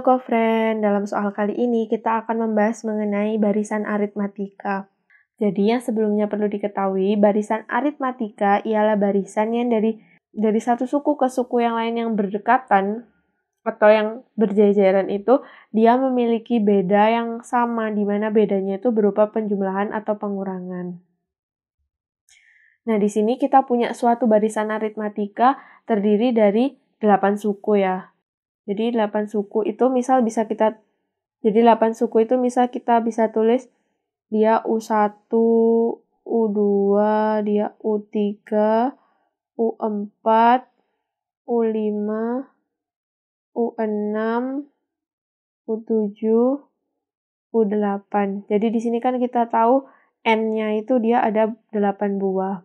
Halo kofren, dalam soal kali ini kita akan membahas mengenai barisan aritmatika. Jadi yang sebelumnya perlu diketahui, barisan aritmatika ialah barisan yang dari dari satu suku ke suku yang lain yang berdekatan atau yang berjajaran itu dia memiliki beda yang sama di mana bedanya itu berupa penjumlahan atau pengurangan. Nah, di sini kita punya suatu barisan aritmatika terdiri dari 8 suku ya. Jadi 8 suku itu misal bisa kita jadi 8 suku itu misal kita bisa tulis dia U1, U2, dia U3, U4, U5, U6, U7, U8. Jadi di sini kan kita tahu N-nya itu dia ada 8 buah.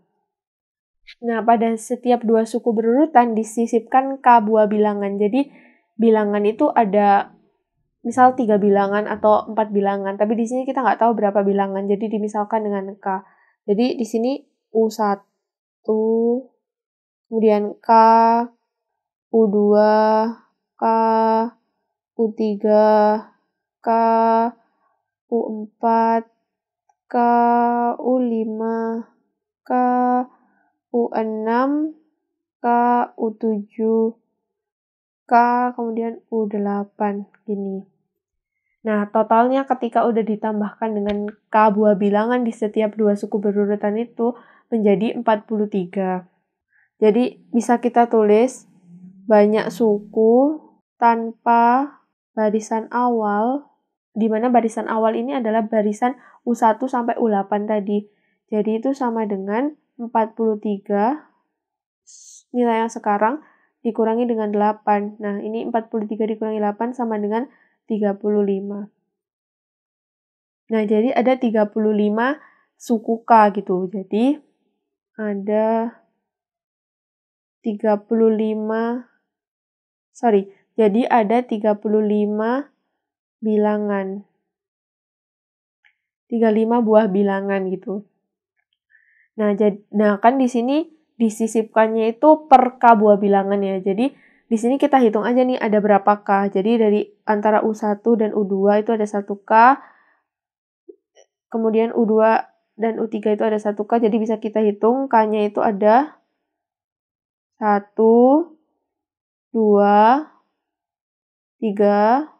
Nah, pada setiap dua suku berurutan disisipkan K buah bilangan. Jadi bilangan itu ada misal tiga bilangan atau empat bilangan, tapi di sini kita nggak tahu berapa bilangan, jadi dimisalkan dengan K. Jadi di sini U1, kemudian K, U2, K, U3, K, U4, K, U5, K, U6, K, U7, K, kemudian U8 gini. Nah, totalnya ketika udah ditambahkan dengan K buah bilangan di setiap dua suku berurutan itu menjadi 43. Jadi, bisa kita tulis banyak suku tanpa barisan awal, di mana barisan awal ini adalah barisan U1 sampai U8 tadi. Jadi, itu sama dengan 43 nilai yang sekarang dikurangi dengan 8. Nah, ini 43 dikurangi 8 sama dengan 35. Nah, jadi ada 35 suku K gitu. Jadi, ada 35, sorry, jadi ada 35 bilangan. 35 buah bilangan gitu. Nah, jadi, nah kan di sini disisipkannya itu per K buah bilangan ya. Jadi di sini kita hitung aja nih ada berapa K. Jadi dari antara U1 dan U2 itu ada 1 K. Kemudian U2 dan U3 itu ada 1 K. Jadi bisa kita hitung K-nya itu ada 1, 2, 3,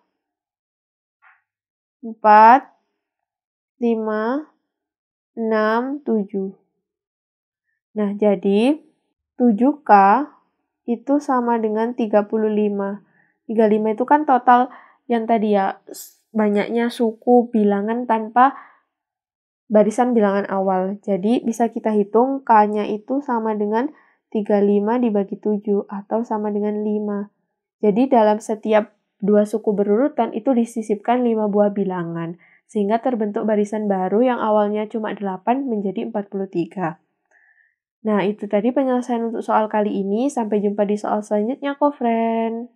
4, 5, 6, 7. Nah, jadi 7K itu sama dengan 35. 35 itu kan total yang tadi ya, banyaknya suku bilangan tanpa barisan bilangan awal. Jadi bisa kita hitung K-nya itu sama dengan 35 dibagi 7 atau sama dengan 5. Jadi dalam setiap dua suku berurutan itu disisipkan 5 buah bilangan, sehingga terbentuk barisan baru yang awalnya cuma 8 menjadi 43. Nah, itu tadi penyelesaian untuk soal kali ini. Sampai jumpa di soal selanjutnya, kok, friend.